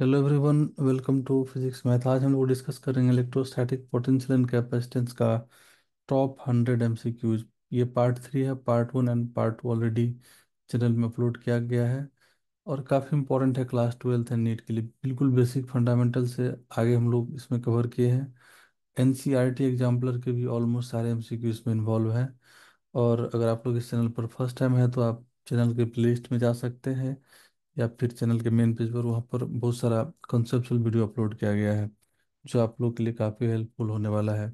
hello everyone welcome to physics math आज हम लोग डिस्कस करेंगे इलेक्ट्रोस्टैटिक पोटेंशियल एंड कैपेसिटेंस का टॉप हंड्रेड एमसीक्यूज ये पार्ट थ्री है part one and part two already channel में अपलोड किया गया है और काफ़ी इंपॉर्टेंट है क्लास ट्वेल्थ एंड नीट के लिए बिल्कुल बेसिक फंडामेंटल से आगे हम लोग इसमें कवर किए हैं एन सी एग्जाम्पलर के भी ऑलमोस्ट सारे एम सी क्यूज इसमें इन्वॉल्व हैं और अगर आप लोग इस चैनल पर फर्स्ट टाइम है तो आप चैनल के प्ले लिस्ट में जा सकते हैं या फिर चैनल के मेन पेज पर वहाँ पर बहुत सारा कंसेप्चुअल वीडियो अपलोड किया गया है जो आप लोग के लिए काफ़ी हेल्पफुल होने वाला है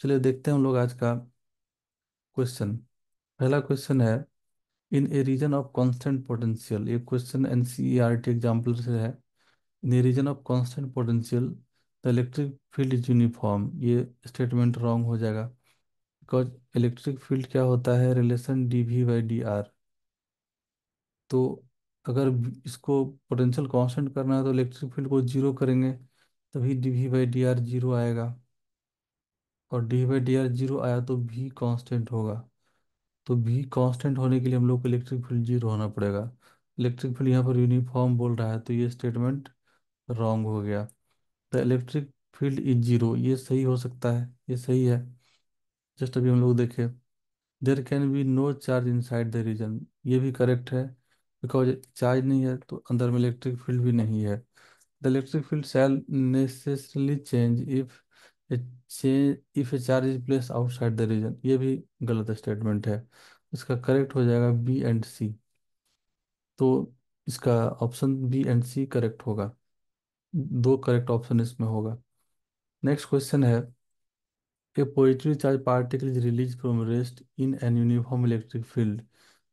चलिए देखते हैं हम लोग आज का क्वेश्चन पहला क्वेश्चन है in a region of constant potential ये question N C R T example से है in a region of constant potential the electric field is uniform ये स्टेटमेंट रॉन्ग हो जाएगा बिकॉज इलेक्ट्रिक फील्ड क्या होता है relation D V by D R तो अगर इसको पोटेंशियल कांस्टेंट करना है तो इलेक्ट्रिक फील्ड को जीरो करेंगे तभी D V by D R zero आएगा और D V by D R zero आया तो भी कांस्टेंट होगा तो भी कांस्टेंट होने के लिए हम लोग को इलेक्ट्रिक फील्ड जीरो होना पड़ेगा इलेक्ट्रिक फील्ड यहाँ पर यूनिफॉर्म बोल रहा है तो ये स्टेटमेंट रॉन्ग हो गया the electric field is zero ये सही हो सकता है ये सही है जस्ट अभी हम लोग देखें there can be no charge inside the region ये भी करेक्ट है बिकॉज चार्ज नहीं है तो अंदर में इलेक्ट्रिक फील्ड भी नहीं है the electric field shall necessarily change if change if a charge is place outside the region ये भी गलत स्टेटमेंट है इसका करेक्ट हो जाएगा बी एंड सी तो इसका option B and C correct होगा दो करेक्ट ऑप्शन इसमें होगा नेक्स्ट क्वेश्चन है a positive charge particle is release from rest in an uniform electric field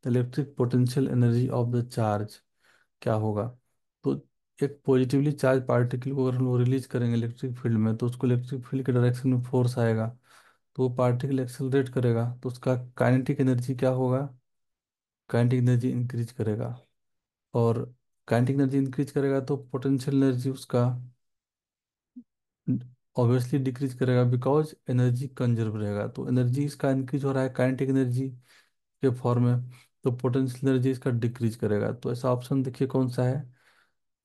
electric potential energy of the charge क्या होगा तो एक पॉजिटिवली चार्ज पार्टिकल को अगर हम लोग रिलीज करेंगे इलेक्ट्रिक फील्ड में तो उसको इलेक्ट्रिक फील्ड के डायरेक्शन में फोर्स आएगा तो वो पार्टिकल एक्सेलरेट करेगा तो उसका काइनेटिक एनर्जी क्या होगा काइनेटिक एनर्जी इंक्रीज करेगा और काइनेटिक एनर्जी इंक्रीज करेगा तो पोटेंशियल एनर्जी उसका ऑब्वियसली डिक्रीज करेगा बिकॉज एनर्जी कंजर्व रहेगा तो एनर्जी इसका इंक्रीज हो रहा है काइनेटिक एनर्जी के फॉर्म में तो पोटेंशियल एनर्जी इसका डिक्रीज करेगा तो ऐसा ऑप्शन देखिए कौन सा है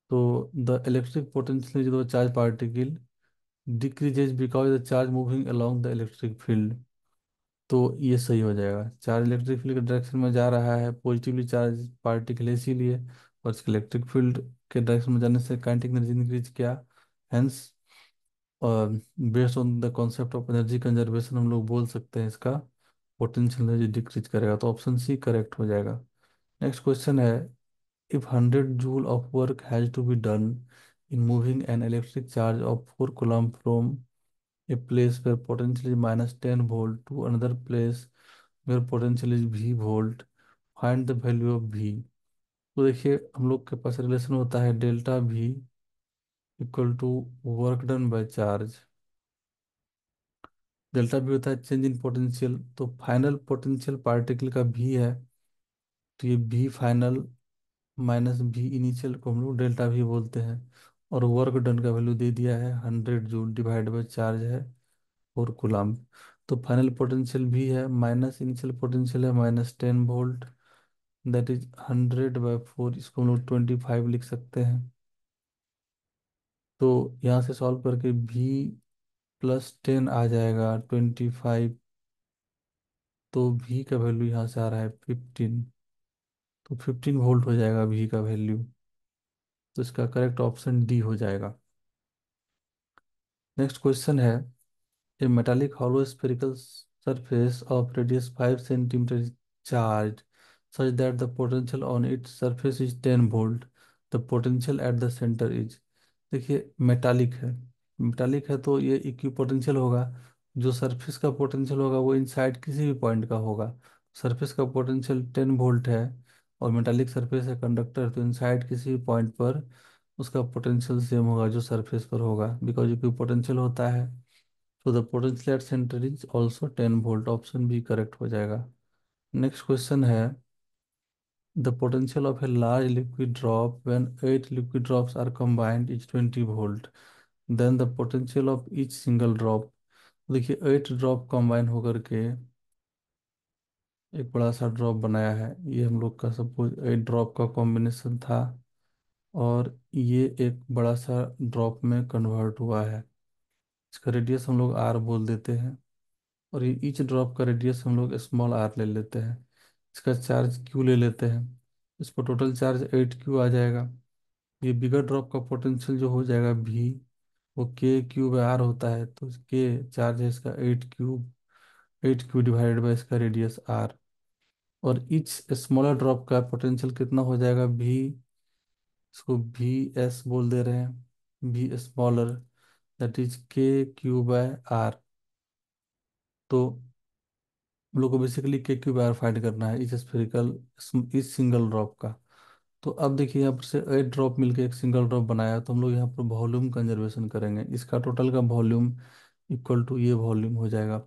तो the electric potential energy of charge particle decreases because the charge moving along the electric field तो ये सही हो जाएगा चार्ज इलेक्ट्रिक फील्ड के डायरेक्शन में जा रहा है पॉजिटिवली चार्ज पार्टिकल इसीलिए और इसके इलेक्ट्रिक फील्ड के डायरेक्शन में जाने से काइनेटिक एनर्जी इंक्रीज किया hence based on the concept of energy conservation हम लोग बोल सकते हैं इसका पोटेंशियल एनर्जी डिक्रीज करेगा तो ऑप्शन सी करेक्ट हो जाएगा next question is if hundred joule of work has to be done in moving an electric charge of four coulomb from a place where potential is minus ten volt to another place where potential is V volt find the value of V तो देखिए हम लोग के पास relation होता है delta V equal to work done by charge delta भी होता है चेंज इन पोटेंशियल तो फाइनल पोटेंशियल पार्टिकल का भी है तो ये भी फाइनल माइनस भी इनिशियल को हम लोग डेल्टा भी बोलते हैं और वर्क डन का वैल्यू दे दिया है hundred joule divide by charge है और गुलाम तो फाइनल पोटेंशियल भी है माइनस इनिशियल पोटेंशियल है minus ten volt that is hundred by four इसको हम लोग ट्वेंटी फाइव लिख सकते हैं तो यहाँ से सॉल्व करके भी प्लस टेन आ जाएगा ट्वेंटी फाइव तो वी का वैल्यू यहाँ से आ रहा है फिफ्टीन तो फिफ्टीन वोल्ट हो जाएगा वी का वैल्यू तो इसका करेक्ट ऑप्शन डी हो जाएगा नेक्स्ट क्वेश्चन है a metallic hollow spherical surface of radius five centimetre charge such that the potential on its surface is ten volt the potential at the centre is देखिए metallic है metallic है तो ये equi potential होगा जो surface का potential होगा वो इनसाइड किसी भी पॉइंट का होगा सरफेस का पोटेंशियल टेन वोल्ट है और मेटालिक सरफेस है कंडक्टर तो इनसाइड किसी भी पॉइंट पर उसका पोटेंशियल सेम होगा जो सरफेस पर होगा बिकॉज इक्वी पोटेंशियल होता है तो the potential at centre is also ten volt option भी करेक्ट हो जाएगा नेक्स्ट क्वेश्चन है the potential of a large liquid drop when eight liquid drops are combined is twenty volt then the potential of each single drop देखिए eight drop combine होकर के एक बड़ा सा ड्रॉप बनाया है ये हम लोग का सपोज एट ड्रॉप का कॉम्बिनेशन था और ये एक बड़ा सा ड्रॉप में कन्वर्ट हुआ है इसका रेडियस हम लोग आर बोल देते हैं और ये ईच ड्रॉप का रेडियस हम लोग स्मॉल आर ले लेते हैं इसका चार्ज क्यू ले लेते हैं इस पर टोटल चार्ज एट क्यू आ जाएगा ये बिगर ड्रॉप का पोटेंशियल जो हो जाएगा भी वो के क्यूब आर होता है तो के चार्ज है इसका eight cube eight cube divided by इसका रेडियस आर और इच स्मॉलर ड्रॉप का पोटेंशियल कितना हो जाएगा भी इसको भी एस बोल दे रहे हैं भी smaller that is K Q by R तो हम लोग को बेसिकली के क्यू बाय आर फाइंड करना है इस स्फेरिकल इस सिंगल ड्रॉप का तो अब देखिए यहाँ पर से एट ड्रॉप मिलके एक सिंगल ड्रॉप बनाया तो हम लोग यहाँ पर वॉल्यूम कंजर्वेशन करेंगे इसका टोटल का वॉल्यूम इक्वल टू ये वॉल्यूम हो जाएगा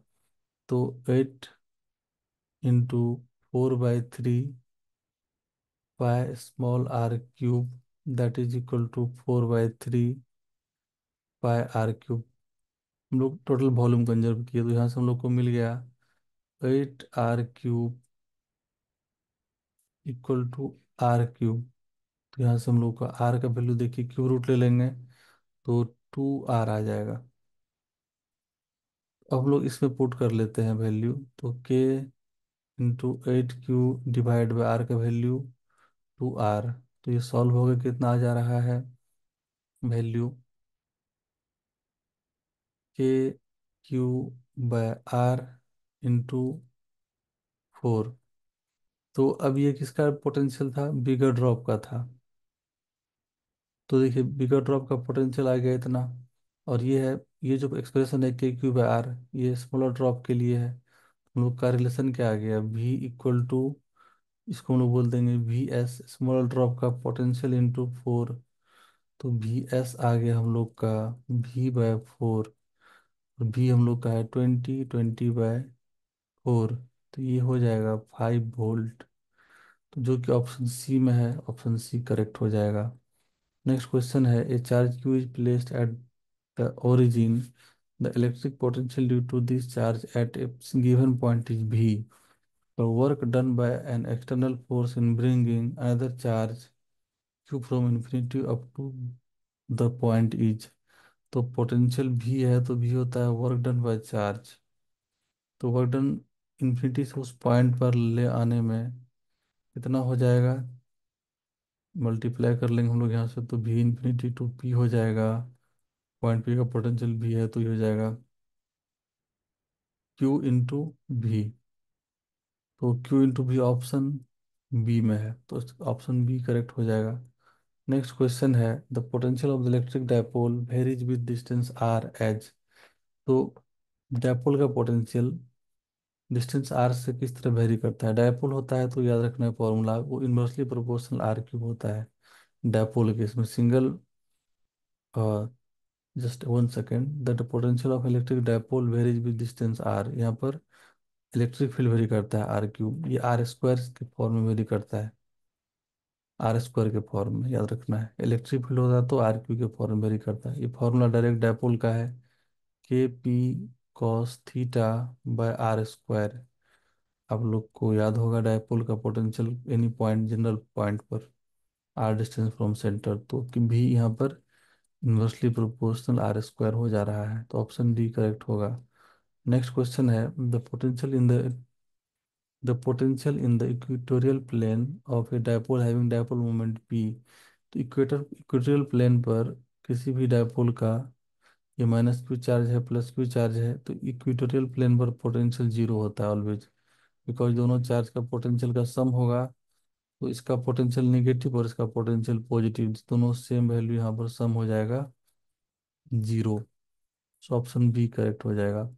तो eight into four by three by small R cube that is equal to four by three by R cube हम लोग टोटल वॉल्यूम कंजर्व किए तो यहाँ से हम लोग को मिल गया eight R cube equal to R cube तो यहाँ से हम लोग का आर का वैल्यू देखिए क्यू रूट ले लेंगे तो टू आर आ जाएगा अब लोग इसमें पुट कर लेते हैं वैल्यू तो K into eight Q divide by R का वैल्यू टू आर तो ये सॉल्व हो गया कितना आ जा रहा है value K Q by R into four तो अब ये किसका पोटेंशियल था बिगर ड्रॉप का था तो देखिए बिगर ड्रॉप का पोटेंशियल आ गया इतना और ये है ये जो एक्सप्रेशन है के क्यू बाई आर ये स्मॉलर ड्रॉप के लिए है हम लोग का रिलेशन क्या आ गया वी इक्वल टू इसको हम लोग बोल देंगे वी एस स्मॉल ड्रॉप का पोटेंशियल इंटू फोर तो वी एस आ गया हम लोग का वी बाय फोर वी हम लोग का है ट्वेंटी ट्वेंटी बाय फोर तो ये हो जाएगा फाइव वोल्ट तो जो कि ऑप्शन सी में है ऑप्शन सी करेक्ट हो जाएगा नेक्स्ट क्वेश्चन है a charge Q is placed at the origin the electric potential due to this charge at a given point is भी तो work done by an external force in bringing bringing charge Q from infinity up to the point is तो potential भी है तो भी होता है work done by charge तो वर्क डन इन्फिनिटी से उस पॉइंट पर ले आने में कितना हो जाएगा मल्टीप्लाई कर लेंगे हम लोग यहाँ से तो भी इन्फिनिटी टू पी हो जाएगा पॉइंट पी का पोटेंशियल भी है तो ये हो जाएगा क्यू इंटू भी तो क्यू इंटू भी ऑप्शन बी में है तो ऑप्शन बी करेक्ट हो जाएगा नेक्स्ट क्वेश्चन है the potential of the electric dipole varies with distance R as तो डायपोल का पोटेंशियल डिस्टेंस आर से किस तरह वेरी करता है डायपोल होता है तो याद रखना है फॉर्मूला वो इनवर्सली प्रोपोर्शनल आर क्यूब होता है डायपोल के इसमें single just one second the potential of electric dipole varies with distance R यहाँ पर इलेक्ट्रिक फील्ड वेरी करता है आर क्यूब ये आर स्क्वायर के फॉर्म में वेरी करता है आर स्क्वायर के फॉर्म में याद रखना है इलेक्ट्रिक फील्ड होता है तो आर क्यूब के फॉर्म में वेरी करता है ये फॉर्मूला डायरेक्ट डायपोल का है K P cos theta by R square आप लोग को याद होगा डायपोल का potential any point general point पर आर डिस्टेंस फ्रॉम सेंटर तो कि भी यहाँ पर इन्वर्सली प्रोपोर्शनल आर स्क्वायर हो जा रहा है तो ऑप्शन डी करेक्ट होगा नेक्स्ट क्वेश्चन है the potential in the the potential in the equatorial plane of a dipole having dipole moment P तो इक्वेटर इक्वेटोरियल प्लेन पर किसी भी डायपोल का ये माइनस क्यू चार्ज है प्लस क्यू चार्ज है तो इक्विटोरियल प्लेन पर पोटेंशियल जीरो होता है ऑलवेज बिकॉज दोनों चार्ज का पोटेंशियल का सम होगा तो इसका पोटेंशियल नेगेटिव और इसका पोटेंशियल पॉजिटिव दोनों सेम वैल्यू यहाँ पर सम हो जाएगा zero so option B correct हो जाएगा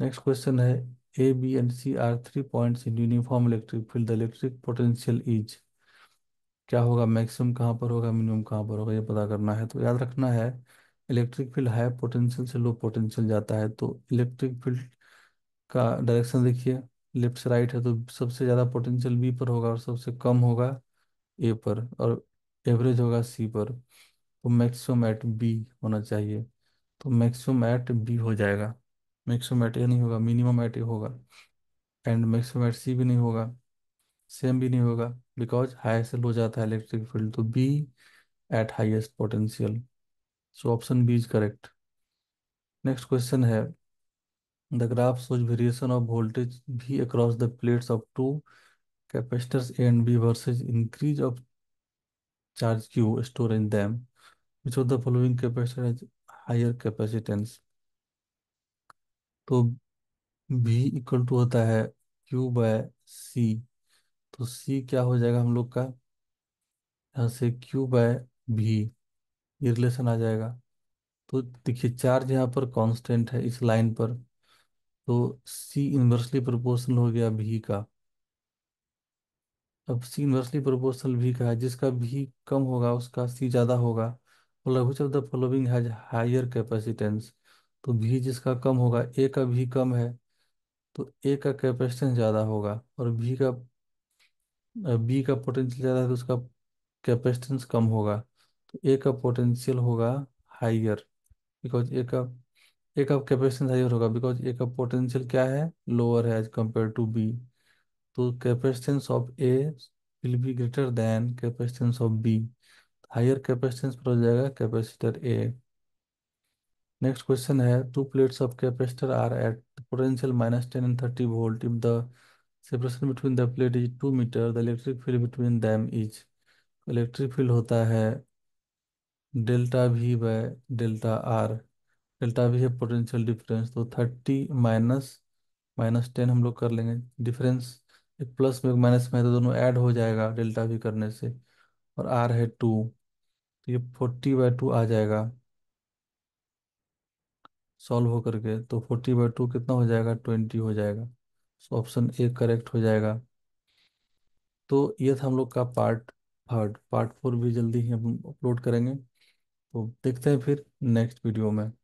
नेक्स्ट क्वेश्चन है A B and C are three point in uniform electric field electric potential is क्या होगा मैक्सिमम कहाँ पर होगा मिनिमम कहाँ पर होगा ये पता करना है तो याद रखना है इलेक्ट्रिक फील्ड हाई पोटेंशियल से लो पोटेंशियल जाता है तो इलेक्ट्रिक फील्ड का डायरेक्शन देखिए लेफ्ट से राइट है तो सबसे ज़्यादा पोटेंशियल बी पर होगा और सबसे कम होगा ए पर और एवरेज होगा सी पर तो मैक्सिमम एट बी होना चाहिए तो मैक्सिमम एट बी हो जाएगा मैक्सिमम एट ए नहीं होगा मिनिमम एट ए होगा एंड मैक्सिमम एट सी भी नहीं होगा सेम भी नहीं होगा बिकॉज हाई से लो जाता है इलेक्ट्रिक फील्ड तो B at highest potential so option B is correct next question है the graph shows variation of voltage भी across the plates of two capacitors A and B versus increase of charge Q store in them which of the following capacitor is higher capacitance तो भी equal to होता है Q by सी तो सी क्या हो जाएगा हम लोग का यहाँ से क्यू बाय भी ये रिलेशन आ जाएगा तो देखिए चार्ज यहाँ पर कांस्टेंट है इस लाइन पर तो सी इन्वर्सली प्रोपोर्शनल हो गया भी का अब सी इन्वर्सली प्रोपोर्शनल भी का है जिसका भी कम होगा उसका सी ज़्यादा होगा और लघुच of the following has higher capacitance तो भी जिसका कम होगा ए का भी कम है तो ए का कैपेसिटेंस ज़्यादा होगा और भी का बी का पोटेंशियल ज़्यादा है तो उसका कैपेसिटेंस कम होगा ए का पोटेंशियल होगा हाइयर बिकॉज ए का ए का कैपेसिटेंस हाइयर होगा बिकॉज ए का पोटेंशियल क्या है लोअर है एज कम्पेयर टू बी तो capacitance of A will be greater than capacitance of B higher capacitance पर हो जाएगा कैपेसिटर ए नेक्स्ट क्वेश्चन है two plates of capacitor are at potential minus ten and thirty volt if the separation between the plate is two metre the electric field between them is electric field होता है delta V by delta R delta V है potential difference तो thirty minus minus ten हम लोग कर लेंगे difference एक plus में एक माइनस में है तो दोनों ऐड हो जाएगा डेल्टा वी करने से और आर है टू तो ये फोर्टी बाय टू आ जाएगा सॉल्व हो करके तो फोर्टी बाय टू कितना हो जाएगा ट्वेंटी हो जाएगा सो ऑप्शन ए करेक्ट हो जाएगा तो ये था हम लोग का पार्ट थर्ड पार्ट फोर भी जल्दी ही हम अपलोड करेंगे तो देखते हैं फिर नेक्स्ट वीडियो में